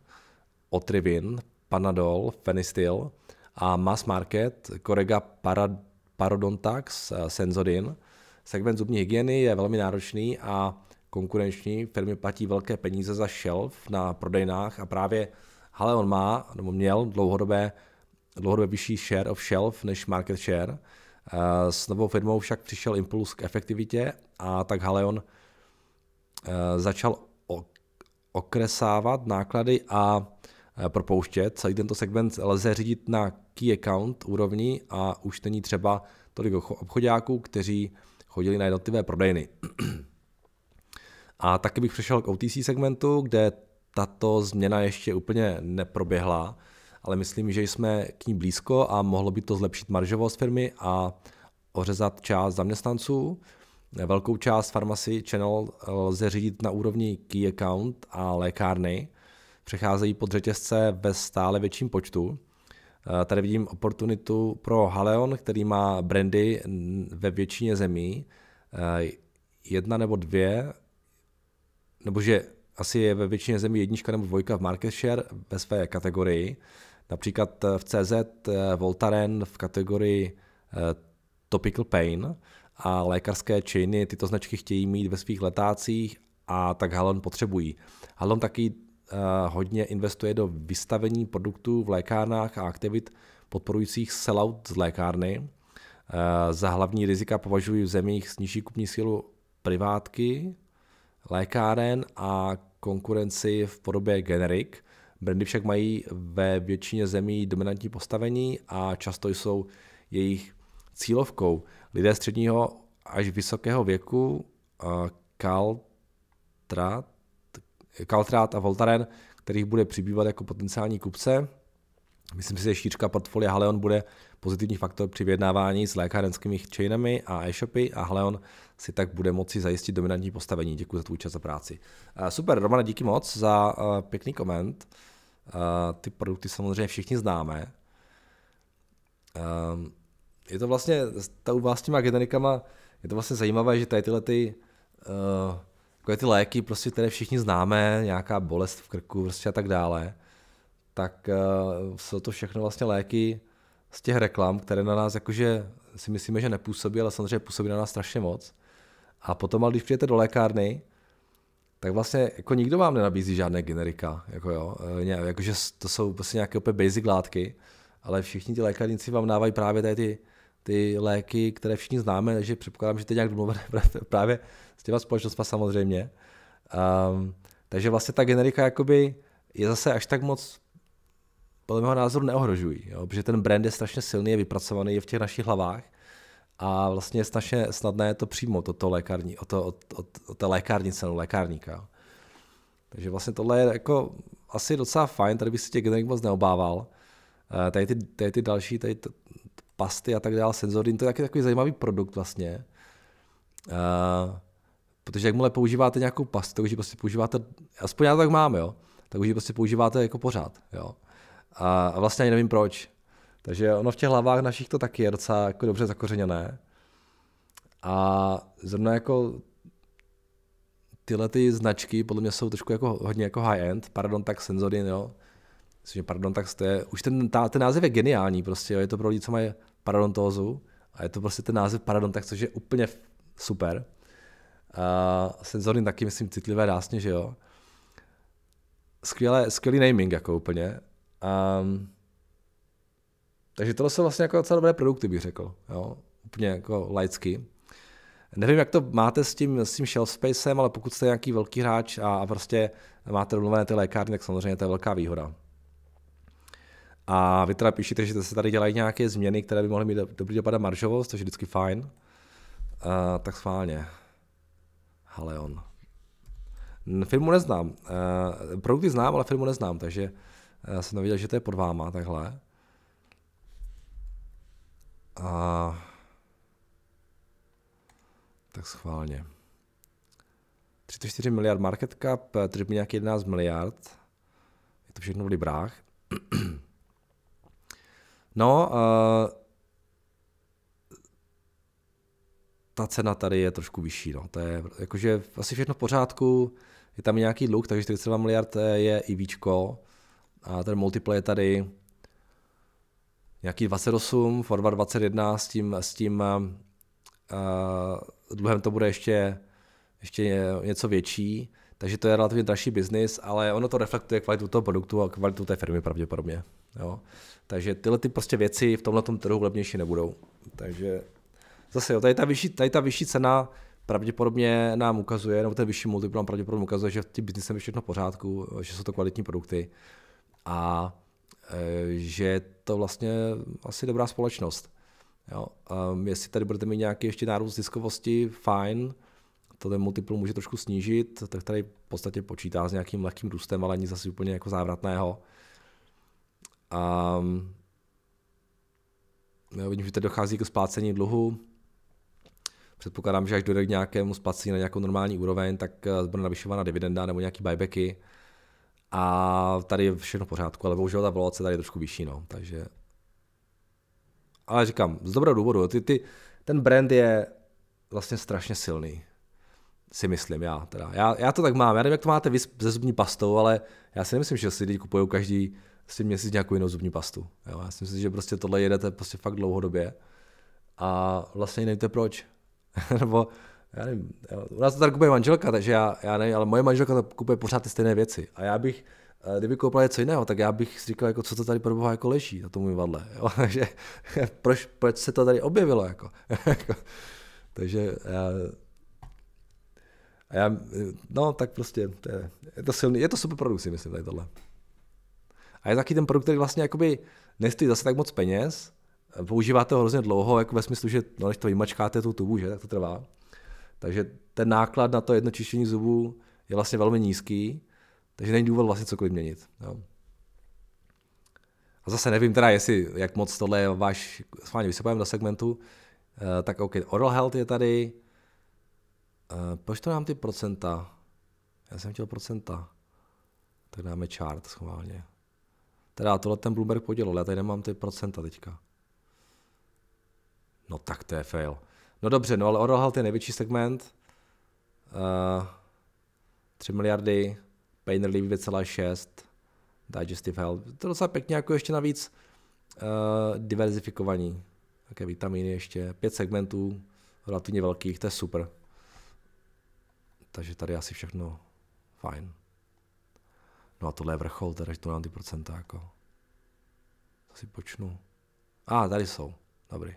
Otrivin, Panadol, Fenistil – a mass market Corega Parad, Parodontax eh, senzodin. Segment zubní hygieny je velmi náročný a konkurenční. Firmy platí velké peníze za shelf na prodejnách a právě Haleon má, nebo měl dlouhodobé, dlouhodobě vyšší share of shelf než market share. Eh, s novou firmou však přišel impuls k efektivitě a tak Haleon eh, začal okresávat náklady a Eh, propouštět. Celý tento segment lze řídit na key account úrovni a už není třeba tolik obchodáků, kteří chodili na jednotlivé prodejny. a taky bych přešel k OTC segmentu, kde tato změna ještě úplně neproběhla, ale myslím, že jsme k ní blízko a mohlo by to zlepšit maržovost firmy a ořezat část zaměstnanců. Velkou část farmacy Channel lze řídit na úrovni key account a lékárny – přecházejí pod řetězce ve stále větším počtu. Eh, tady vidím oportunitu pro Haleon, který má brandy ve většině zemí. Eh, jedna nebo dvě, nebo že asi je ve většině zemí jednička nebo dvojka v market share ve své kategorii. Například eh, v CZ Voltaren v kategorii Topical Pain a lékařské činy tyto značky chtějí mít ve svých letácích a tak Halon potřebují. Halon taky Eh, hodně investuje do vystavení produktů v lékárnách a aktivit podporujících sellout z lékárny. Eh, za hlavní rizika považují v zemích s nižší kupní sílu privátky, lékáren a konkurenci v podobě generik. Brandy však mají ve většině zemí dominantní postavení a často jsou jejich cílovkou. Lidé středního až vysokého věku, Kaltrat, eh, Kaltrát a Voltaren, kterých bude přibývat jako potenciální kupce. Myslím si, že šířka portfolia Haleon bude pozitivní faktor při vyjednávání s lékárenskými chainami a e-shopy a Haleon si tak bude moci zajistit dominantní postavení. Děkuji za tvůj čas a práci. Eh, super, Romane, díky moc za eh, pěkný koment. Eh, ty produkty samozřejmě všichni známe. Je to vlastně, ta u vás s těma generikama, je to vlastně zajímavé, že tady tyhle ty uh, takové ty léky, prostě, které všichni známe, nějaká bolest v krku prostě a tak dále, tak uh, jsou to všechno vlastně léky z těch reklam, které na nás jakože si myslíme, že nepůsobí, ale samozřejmě působí na nás strašně moc. A potom, ale když přijete do lékárny, tak vlastně jako nikdo vám nenabízí žádné generika, jako jo, eh, ne, jakože to jsou prostě nějaké opět basic látky, ale všichni ti lékárníci vám dávají právě tady ty ty léky, které všichni známe, takže předpokládám, že to je nějak domluvené právě s těma společnostmi samozřejmě. Um, takže vlastně ta generika jakoby je zase až tak moc podle mého názoru neohrožují, jo? protože ten brand je strašně silný, je vypracovaný, je v těch našich hlavách a vlastně je strašně snadné to přímo od, to lékární, od, to, od, od, té lékárnice nebo lékárníka. Takže vlastně tohle je jako asi docela fajn, tady bych se těch generik moc neobával. Ehm, tady ty, tady ty další, tady to, pasty a tak dále, senzory, to je taky takový zajímavý produkt vlastně. Uh, protože jakmile používáte nějakou pastu, tak už ji prostě používáte, aspoň já to tak mám, jo, tak už ji prostě používáte jako pořád, jo. A, a vlastně ani nevím proč. Takže ono v těch hlavách našich to taky je docela jako dobře zakořeněné. A zrovna jako tyhle ty značky podle mě jsou trošku jako hodně jako high-end, Pardon tak senzory, jo. Myslím, že Pardon tak to je, už ten, ta, ten název je geniální prostě, jo. je to pro lidi, co mají parodontózu a je to prostě ten název parodontax, což je úplně super. A senzorní taky, myslím, citlivé dásně, že jo. Skvělé, skvělý naming, jako úplně. A, takže tohle jsou vlastně jako docela dobré produkty, bych řekl. Jo? Úplně jako laicky. Nevím, jak to máte s tím, s tím shelf spacem, ale pokud jste nějaký velký hráč a, a prostě máte domluvené ty lékárny, tak samozřejmě to je velká výhoda. A vy teda píšete, že se tady dělají nějaké změny, které by mohly mít dobrý dopad na maržovost, což je vždycky fajn. Uh, tak schválně. Haleon. filmu neznám. Uh, produkty znám, ale filmu neznám, takže uh, jsem nevěděl, že to je pod váma, takhle. A... Uh, tak schválně. 34 miliard market cap, tržby nějaký 11 miliard. Je to všechno v librách. No, uh, ta cena tady je trošku vyšší. No. To je jakože asi všechno v pořádku, je tam nějaký dluh, takže 42 miliard eh, je i víčko. A ten multiple je tady nějaký 28, forward 21 s tím, s tím uh, dluhem to bude ještě, ještě něco větší. Takže to je relativně dražší biznis, ale ono to reflektuje kvalitu toho produktu a kvalitu té firmy pravděpodobně. Jo? Takže tyhle ty prostě věci v tomhle trhu levnější nebudou. Takže zase, jo, tady, ta vyšší, tady ta vyšší cena pravděpodobně nám ukazuje, nebo ten vyšší multiple nám pravděpodobně ukazuje, že ty tím jsou je všechno v pořádku, že jsou to kvalitní produkty a e, že je to vlastně asi dobrá společnost. Jo, um, jestli tady budete mít nějaký ještě nárůst ziskovosti, fajn, to ten multiple může trošku snížit, tak tady v podstatě počítá s nějakým lehkým růstem, ale nic asi úplně jako závratného. A já vidím, že tady dochází k splácení dluhu. Předpokládám, že až dojde k nějakému splacení na nějakou normální úroveň, tak eh, bude navyšována dividenda nebo nějaký buybacky. A tady je všechno v pořádku, ale bohužel ta valuace tady je trošku vyšší, no, takže... Ale říkám, z dobrého důvodu, ty, ty, ten brand je vlastně strašně silný, si myslím já teda. Já, já to tak mám, já nevím, jak to máte vy se zubní pastou, ale já si nemyslím, že si lidi kupují každý si měsíc nějakou jinou zubní pastu. Jo? Já si myslím, že prostě tohle jedete prostě fakt dlouhodobě a vlastně nevíte proč. Nebo já nevím, u nás to tady kupuje manželka, takže já, já nevím, ale moje manželka to kupuje pořád ty stejné věci. A já bych, eh, kdyby koupila něco jiného, tak já bych si říkal, jako, co to tady pro boha jako leží na tom umyvadle. Takže proč, proč, se to tady objevilo? Jako? jako takže já, eh, a já, eh, no tak prostě, to je, je to silný, je to super produkt, myslím, tady tohle. A je taky ten produkt, který vlastně jakoby nestojí zase tak moc peněz, používáte ho hrozně dlouho, jako ve smyslu, že no, než to vymačkáte tu tubu, že, tak to trvá. Takže ten náklad na to jedno čištění zubů je vlastně velmi nízký, takže není důvod vlastně cokoliv měnit. Jo. A zase nevím teda, jestli, jak moc tohle je váš, vámi vysvětlím do segmentu, uh, tak OK, oral health je tady, Uh, proč to nám ty procenta? Já jsem chtěl procenta. Tak dáme chart schválně. Teda tohle ten Bloomberg podělil, já tady nemám ty procenta teďka. No tak to je fail. No dobře, no ale Health je největší segment. Uh, eh, 3 miliardy, Painterly 2,6, Digestive Health. To je docela pěkně, jako ještě navíc uh, eh, diverzifikovaní. Také vitamíny ještě, pět segmentů, relativně velkých, to je super. Takže tady asi všechno fajn. No a tohle je vrchol, teda, že to dám ty procenta, jako. To si počnu. A, ah, tady jsou. Dobrý.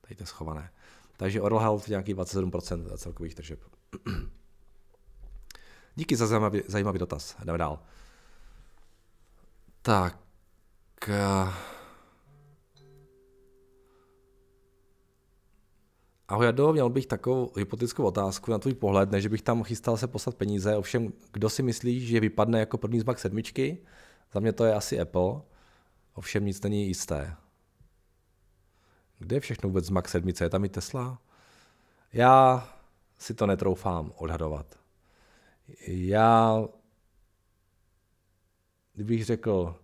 Tady to je schované. Takže Oral Health nějaký 27% celkových tržeb. Díky za zajímavý, zajímavý dotaz. Jdeme dál. Tak. Eh, Ahoj Jado, měl bych takovou hypotetickou otázku na tvůj pohled, než bych tam chystal se poslat peníze, ovšem kdo si myslí, že vypadne jako první zmak sedmičky? Za mě to je asi Apple, ovšem nic není jisté. Kde je všechno vůbec zmak sedmice? Je tam i Tesla? Já si to netroufám odhadovat. Já, kdybych řekl,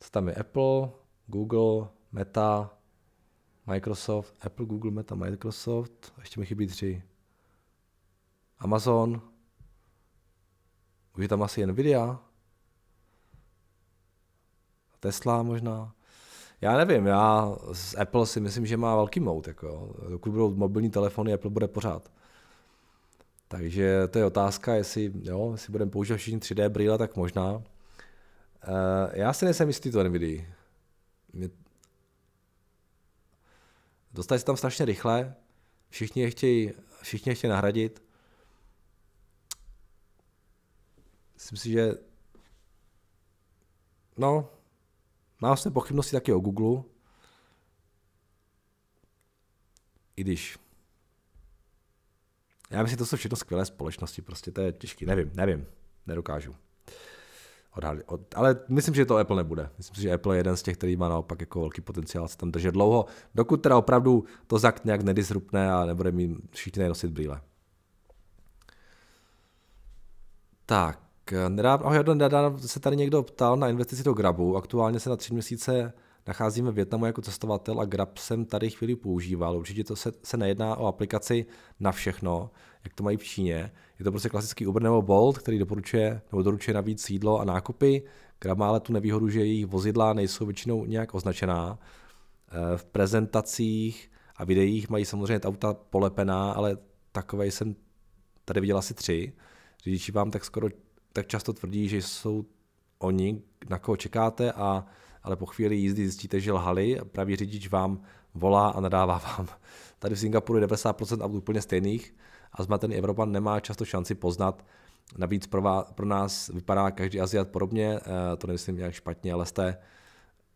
co tam je Apple, Google, Meta, Microsoft, Apple, Google, Meta, Microsoft, ještě mi chybí tři. Amazon, už je tam asi Nvidia, Tesla možná. Já nevím, já z Apple si myslím, že má velký mout. Jako. Dokud budou mobilní telefony, Apple bude pořád. Takže to je otázka, jestli, jo, jestli budeme používat všichni 3D brýle, tak možná. Eh, já si nejsem jistý to NVIDIA. Dostali se tam strašně rychle, všichni je chtějí, všichni je chtějí nahradit. Myslím si, že no, mám své pochybnosti taky o Google, i když já myslím, to jsou všechno skvělé společnosti, prostě to je těžké, nevím, nevím, nedokážu odhali, od, ale myslím, že to Apple nebude. Myslím, že Apple je jeden z těch, který má naopak jako velký potenciál se tam držet dlouho, dokud teda opravdu to zakt nějak nedisrupne a nebude mít všichni nosit brýle. Tak, nedávno, oh, nedávno se tady někdo ptal na investici do Grabu. Aktuálně se na tři měsíce nacházíme v Větnamu jako cestovatel a Grab jsem tady chvíli používal. Určitě to se, se nejedná o aplikaci na všechno, jak to mají v Číně. Je to prostě klasický Uber nebo Bolt, který doporučuje nebo doručuje navíc jídlo a nákupy. Grab má ale tu nevýhodu, že jejich vozidla nejsou většinou nějak označená. Eh, v prezentacích a videích mají samozřejmě auta polepená, ale takové jsem tady viděl asi tři. Řidiči vám tak skoro tak často tvrdí, že jsou oni, na koho čekáte, a, ale po chvíli jízdy zjistíte, že lhali a pravý řidič vám volá a nadává vám. Tady v Singapuru je 90% aut úplně stejných, a zmatený Evropan nemá často šanci poznat. Navíc pro, vás, pro nás vypadá každý Aziat podobně, eh, to nemyslím nějak špatně, ale z té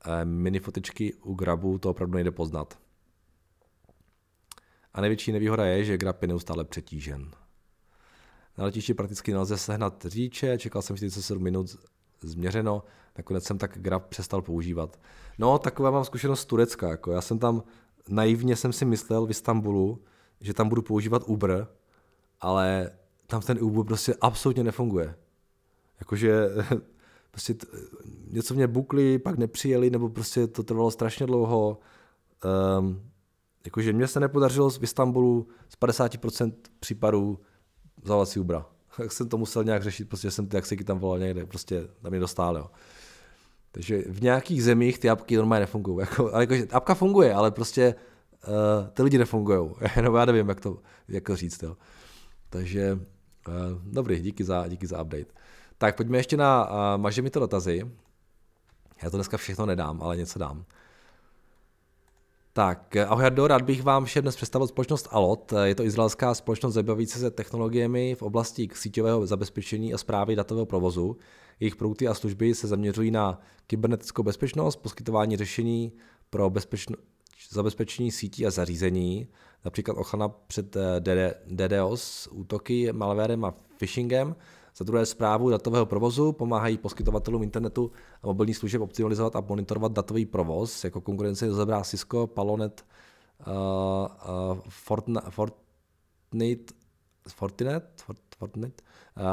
eh, minifotičky u Grabu to opravdu nejde poznat. A největší nevýhoda je, že Grab je neustále přetížen. Na letišti prakticky nelze sehnat říče, čekal jsem 47 minut změřeno, nakonec jsem tak Grab přestal používat. No, taková mám zkušenost z Turecka, jako já jsem tam, naivně jsem si myslel v Istanbulu, že tam budu používat Uber, ale tam ten úbu prostě absolutně nefunguje. Jakože prostě t, něco mě bukli, pak nepřijeli, nebo prostě to trvalo strašně dlouho. Um, jakože mě se nepodařilo v Istanbulu z 50% případů zavolat si Ubra. Tak jsem to musel nějak řešit, prostě jsem ty taxiky tam volal někde, prostě tam mě dostal, jo. Takže v nějakých zemích ty apky normálně nefungují. Jako, ale jakože, apka funguje, ale prostě uh, ty lidi nefungují. no já nevím, jak to, jak to říct. Jo. Takže eh, dobrý, díky za, díky za update. Tak pojďme ještě na uh, eh, maže mi to dotazy. Já to dneska všechno nedám, ale něco dám. Tak, eh, ahoj Jardo, rád bych vám všem dnes představil společnost Alot. Je to izraelská společnost zabývající se technologiemi v oblasti síťového zabezpečení a zprávy datového provozu. Jejich produkty a služby se zaměřují na kybernetickou bezpečnost, poskytování řešení pro bezpečno- zabezpečení sítí a zařízení, například ochrana před eh, DDoS, útoky, malwarem a phishingem, za druhé zprávu datového provozu, pomáhají poskytovatelům internetu a mobilních služeb optimalizovat a monitorovat datový provoz, jako konkurence zebrá Cisco, Palonet, uh, eh, uh, eh, Fortnite, Fortnite, Fortinet, Fort, Fortinet uh,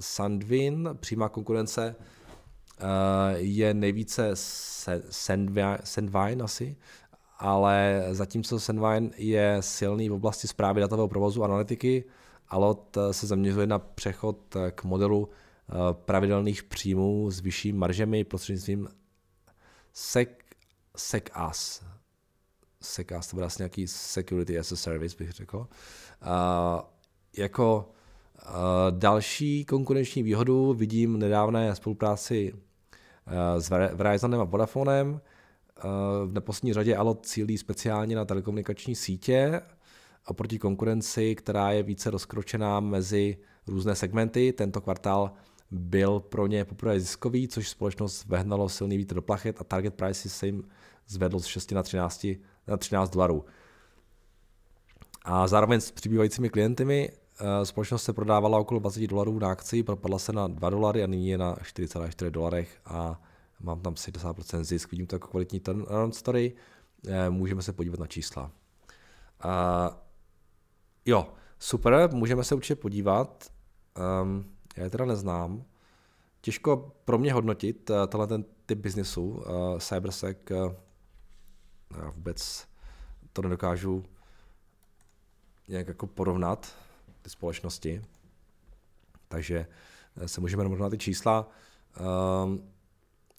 Sandvin, přímá konkurence uh, je nejvíce Sandvine Sandvine asi, ale zatímco Senvine je silný v oblasti zprávy datového provozu analytiky, Alot eh, se zaměřuje na přechod eh, k modelu eh, pravidelných příjmů s vyššími maržemi prostřednictvím SEC, SECAS. SECAS to byl asi nějaký Security as a Service, bych řekl. Uh, jako další konkurenční výhodu vidím nedávné spolupráci s Verizonem a Vodafonem, v neposlední řadě ale cílí speciálně na telekomunikační sítě oproti konkurenci, která je více rozkročená mezi různé segmenty. Tento kvartál byl pro ně poprvé ziskový, což společnost vehnalo silný vítr do plachet a target price se jim zvedl z 6 na 13, na 13 dolarů. A zároveň s přibývajícími klientymi eh, společnost se prodávala okolo 20 dolarů na akci, propadla se na 2 dolary a nyní je na 4,4 dolarech a mám tam 70% zisk, vidím to tak jako kvalitní turnaround story, eh, můžeme se podívat na čísla. A jo, super, můžeme se určitě podívat. Um, já je teda neznám. Těžko pro mě hodnotit uh, tenhle ten typ biznesu. Uh, cybersec uh, já vůbec to nedokážu nějak jako porovnat ty společnosti. Takže se můžeme rovnat ty čísla. Um,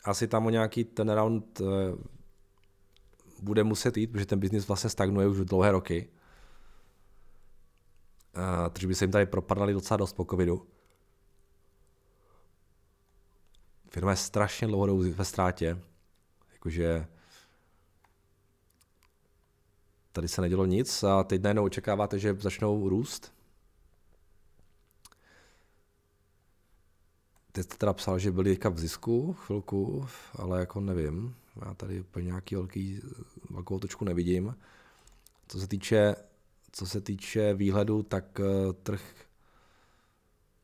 asi tam o nějaký ten round eh, bude muset jít, protože ten biznis vlastně stagnuje už dlouhé roky. takže by se jim tady propadali docela dost po covidu. Firma je strašně dlouho ve ztrátě. Jakože tady se nedělo nic a teď najednou očekáváte, že začnou růst. teď teda psal, že byli teďka v zisku chvilku, ale jako nevím. Já tady úplně nějaký velký, velkou točku nevidím. Co se týče, co se týče výhledu, tak eh, trh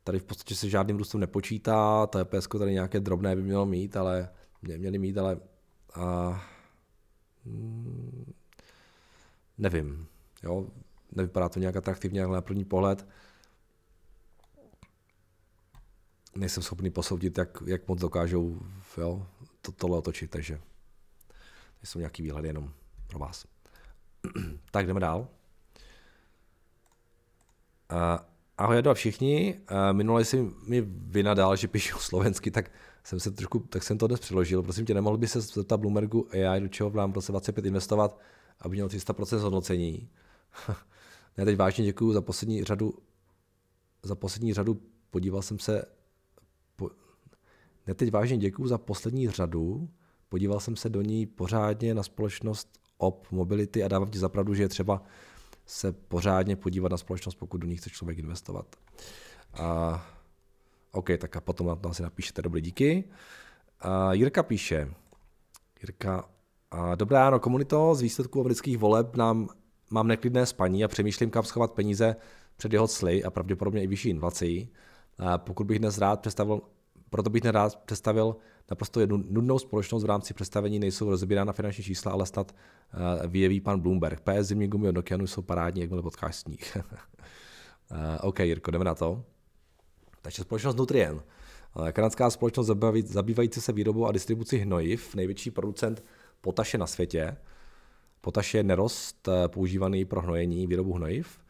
tady v podstatě se žádným růstem nepočítá, TPS tady nějaké drobné by mělo mít, ale měli mít, ale a, mm, nevím. Jo, nevypadá to nějak atraktivně na první pohled nejsem schopný posoudit, jak, jak moc dokážou jo, to, tohle otočit, takže jsou nějaký výhledy jenom pro vás. tak jdeme dál. Uh, ahoj, Jado všichni. Uh, minule jsi mi vynadal, že píšu slovensky, tak jsem se trošku, tak jsem to dnes přiložil. Prosím tě, nemohl by se zeptat Bloombergu AI, do čeho vám v roce 25 investovat, aby měl 300% zhodnocení. ne, teď vážně děkuji za poslední řadu za poslední řadu podíval jsem se ne teď vážně děkuju za poslední řadu. Podíval jsem se do ní pořádně na společnost Op Mobility a dávám ti zapravdu, že je třeba se pořádně podívat na společnost, pokud do ní chce člověk investovat. A, OK, tak a potom na to asi napíšete. Dobrý, díky. A Jirka píše. Jirka, a dobré ráno, komunito, z výsledků amerických voleb nám mám neklidné spaní a přemýšlím, kam schovat peníze před jeho cly a pravděpodobně i vyšší inflací. A pokud bych dnes rád představil proto bych nerád představil naprosto jednu nudnou společnost v rámci představení nejsou rozebírána finanční čísla, ale snad eh, vyjeví pan Bloomberg. PS zimní gumy od Nokianu jsou parádní, jakmile potkáš sníh. Eh, OK, Jirko, jdeme na to. Takže společnost Nutrien. Eh, kanadská společnost zabývající se výrobou a distribucí hnojiv, největší producent potaše na světě. Potaše je nerost používaný pro hnojení, výrobu hnojiv.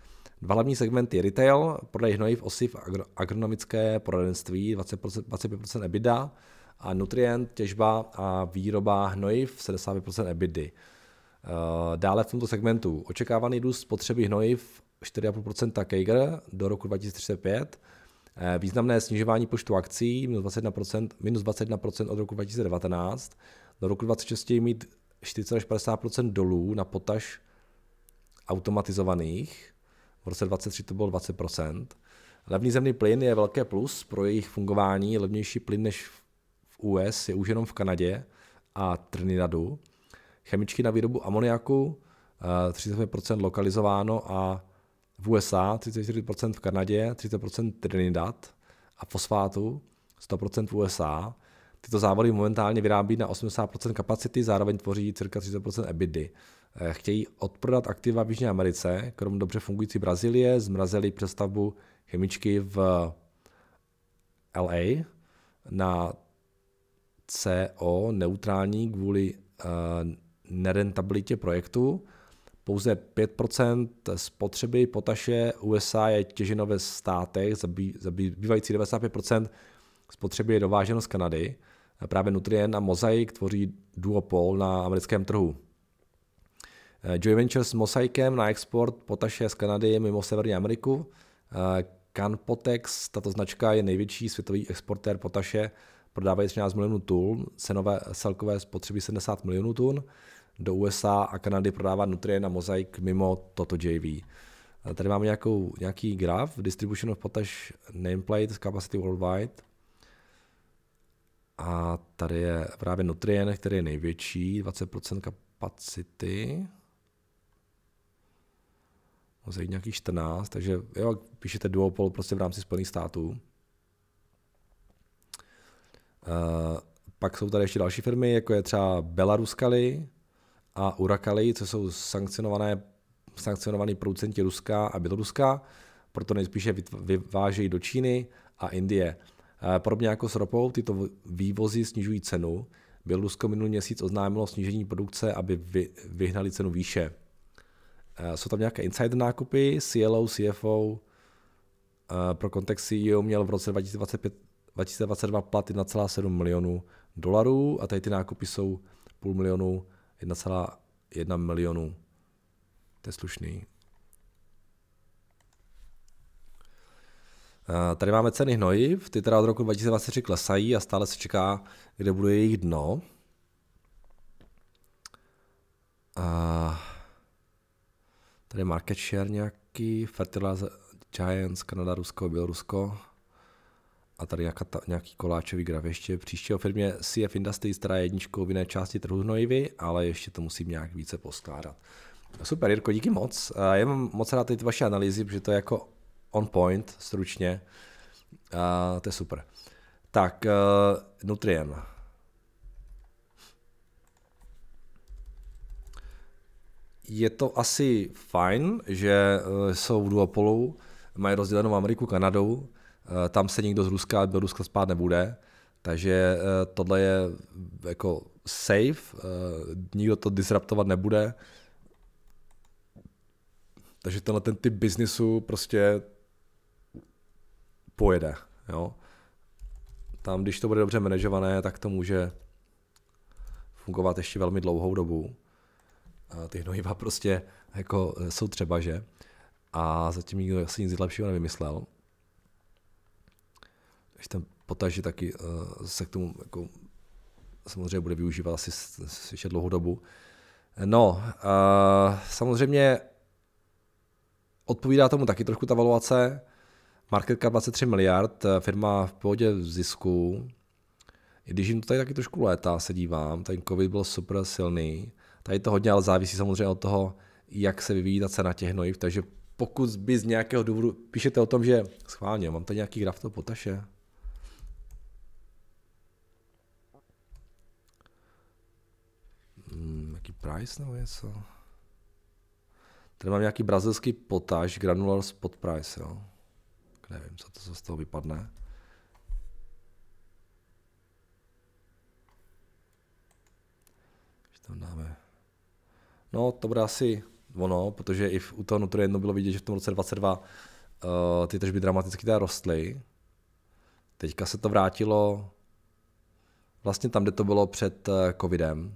Dva hlavní segmenty retail, prodej hnojiv, osiv, agro, agronomické poradenství, 20%, 25% EBITDA a nutrient, těžba a výroba hnojiv, 75% EBITDA. Eh, dále v tomto segmentu očekávaný růst spotřeby hnojiv 4,5% CAGR do roku 2035, eh, významné snižování počtu akcí minus 21%, minus 21% od roku 2019, do roku 2026 mít 40 až 50% dolů na potaž automatizovaných, v roce 2023 to bylo 20%. Levný zemní plyn je velké plus pro jejich fungování, levnější plyn než v US je už jenom v Kanadě a Trinidadu. Chemičky na výrobu amoniaku 35% eh, lokalizováno a v USA, 34% v Kanadě, 30% Trinidad a fosfátu 100% v USA. Tyto závody momentálně vyrábí na 80% kapacity, zároveň tvoří cirka 30% EBITDA. Eh, chtějí odprodat aktiva v Jižní Americe, krom dobře fungující Brazílie, zmrazili přestavbu chemičky v LA na CO neutrální kvůli eh, nerentabilitě projektu. Pouze 5% spotřeby potaše USA je těženo ve státech, zabývající 95% spotřeby je dováženo z Kanady. Právě Nutrien a Mosaic tvoří duopol na americkém trhu. Eh, Joy Venture s Mosaikem na export, potaše z Kanady mimo Severní Ameriku. Eh, Canpotex, tato značka je největší světový exportér potaše, prodávají 13 milionů tun, cenové celkové spotřeby 70 milionů tun. Do USA a Kanady prodává Nutrien na Mosaik mimo toto JV. Eh, tady máme nějakou, nějaký graf, Distribution of Potash Nameplate Capacity Worldwide. A tady je právě Nutrien, který je největší, 20% kapacity musí jít nějakých 14, takže jo, píšete duopol prostě v rámci Spojených států. Uh, pak jsou tady ještě další firmy, jako je třeba Belaruskali a Urakali, co jsou sankcionované, sankcionovaní producenti Ruska a Běloruska, proto nejspíše vyvážejí do Číny a Indie. Uh, podobně jako s ropou, tyto vývozy snižují cenu. Bělorusko minulý měsíc oznámilo snížení produkce, aby vy, vyhnali cenu výše. Eh, jsou tam nějaké insider nákupy, CLO, CFO, eh, pro kontext CEO měl v roce 2025, 2022 plat 1,7 milionů dolarů a tady ty nákupy jsou půl milionu, 1,1 milionu. To je slušný. Eh, tady máme ceny hnojiv, ty teda od roku 2023 klesají a stále se čeká, kde bude jejich dno. A tady market share nějaký, fertilizer Giants, Kanada, Rusko, Bělorusko a tady nějaká ta, nějaký koláčový graf ještě. Příštího firmě CF Industries, která je jedničkou v jiné části trhu hnojivy, ale ještě to musím nějak více poskládat. Super, Jirko, díky moc. Já mám moc rád ty vaše analýzy, protože to je jako on point, stručně. A to je super. Tak, uh, Nutrien. je to asi fajn, že eh, jsou v duopolu, mají rozdělenou Ameriku Kanadou, eh, tam se nikdo z Ruska a Běloruska spát nebude, takže eh, tohle je jako safe, nikdo to disruptovat nebude. Takže tenhle ten typ biznisu prostě pojede. Jo? Tam, když to bude dobře manažované, tak to může fungovat ještě velmi dlouhou dobu ty hnojiva prostě jako e, jsou třeba, že? A zatím nikdo asi nic lepšího nevymyslel. Když ten potaží taky e, se k tomu jako samozřejmě bude využívat asi ještě dlouhou dobu. No, a samozřejmě odpovídá tomu taky trošku ta valuace. Market cap 23 miliard, e, firma v pohodě v zisku. I když jim to tady taky trošku léta, se dívám, ten covid byl super silný. Tady to hodně ale závisí samozřejmě od toho, jak se vyvíjí ta cena těch hnojiv, takže pokud by z nějakého důvodu, píšete o tom, že schválně, mám tady nějaký graf to potaše, nějaký hmm, price nebo něco. Tady mám nějaký brazilský potáž, granular spot price, jo. Nevím, co to z toho vypadne. Že tam dáme No, to bude asi ono, protože i u toho Nutri jedno bylo vidět, že v tom roce 22 uh, eh, ty tržby dramaticky teda rostly. Teďka se to vrátilo vlastně tam, kde to bylo před uh, covidem.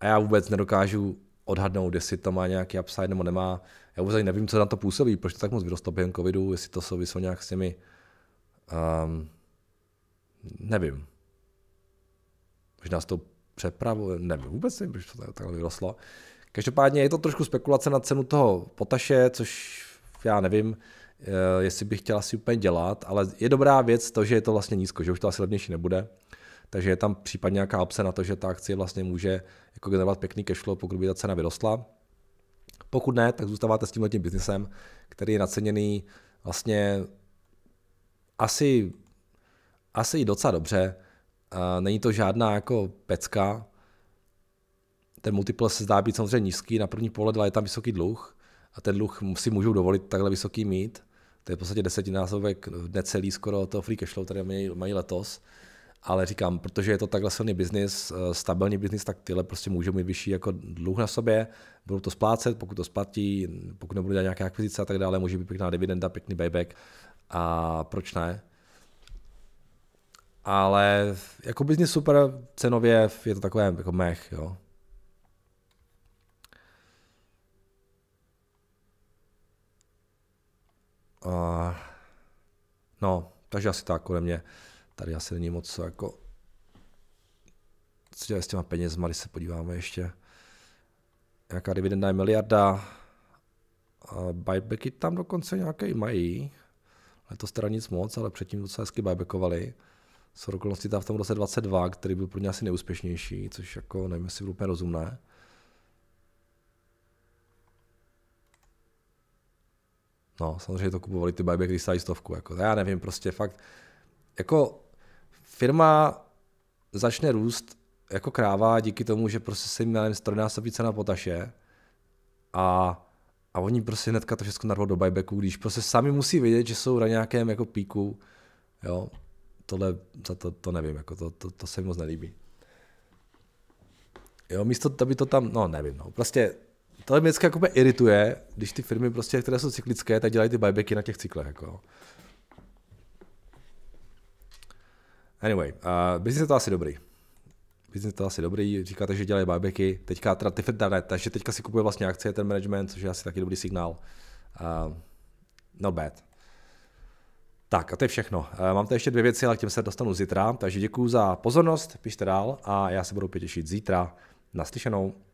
A já vůbec nedokážu odhadnout, jestli to má nějaký upside nebo nemá. Já vůbec nevím, co na to působí, proč to tak moc vyrostlo během covidu, jestli to souvislo nějak s těmi... Um, nevím. Možná s tou přepravu, nevím, vůbec nevím, proč to takhle vyrostlo. Každopádně je to trošku spekulace na cenu toho potaše, což já nevím, eh, jestli bych chtěl asi úplně dělat, ale je dobrá věc to, že je to vlastně nízko, že už to asi levnější nebude. Takže je tam případně nějaká opce na to, že ta akcie vlastně může jako generovat pěkný cashflow, pokud by ta cena vyrostla. Pokud ne, tak zůstáváte s tímhle tím biznesem, který je naceněný vlastně asi, asi docela dobře. Eh, není to žádná jako pecka, ten multiple se zdá být samozřejmě nízký na první pohled, ale je tam vysoký dluh a ten dluh si můžou dovolit takhle vysoký mít. To je v podstatě desetinásobek, necelý skoro toho free flow, které mají, mají letos. Ale říkám, protože je to takhle silný biznis, eh, stabilní biznis, tak tyhle prostě můžou mít vyšší jako dluh na sobě, budou to splácet, pokud to splatí, pokud nebudou dělat nějaké akvizice a tak dále, může být pěkná dividenda, pěkný buyback a proč ne. Ale jako biznis super, cenově je to takové jako mech, jo. A, eh, no, takže asi tak kolem mě. Tady asi není moc co jako co dělají s těma penězma, když se podíváme ještě. Nějaká dividenda je miliarda. Eh, buybacky tam dokonce nějaké mají. Letos teda nic moc, ale předtím docela hezky buybackovali. S okolností tam v tom roce 22, který byl pro ně asi neúspěšnější, což jako nevím, jestli bylo úplně rozumné. No, samozřejmě to kupovali ty buyback, když stáli stovku. Jako, já nevím, prostě fakt, jako firma začne růst jako kráva díky tomu, že prostě se jim, nevím, strojnásobí cena potaše a, a oni prostě hnedka to všechno narvou do buybacku, když prostě sami musí vědět, že jsou na nějakém jako píku, jo, tohle, to, to, to nevím, jako to, to, to se mi moc nelíbí. Jo, místo, aby to tam, no nevím, no, prostě to mě vždycky jako irituje, když ty firmy, prostě, které jsou cyklické, tak dělají ty buybacky na těch cyklech. Jako. Anyway, uh, business je to asi dobrý. Business je to asi dobrý, říkáte, že dělají buybacky, teďka, teda ty, ne, takže teďka si kupuje vlastně akcie ten management, což je asi taky dobrý signál. Uh, not bad. Tak a to je všechno. Uh, mám tady ještě dvě věci, ale k těm se dostanu zítra, takže děkuji za pozornost, pište dál a já se budu těšit zítra. Naslyšenou.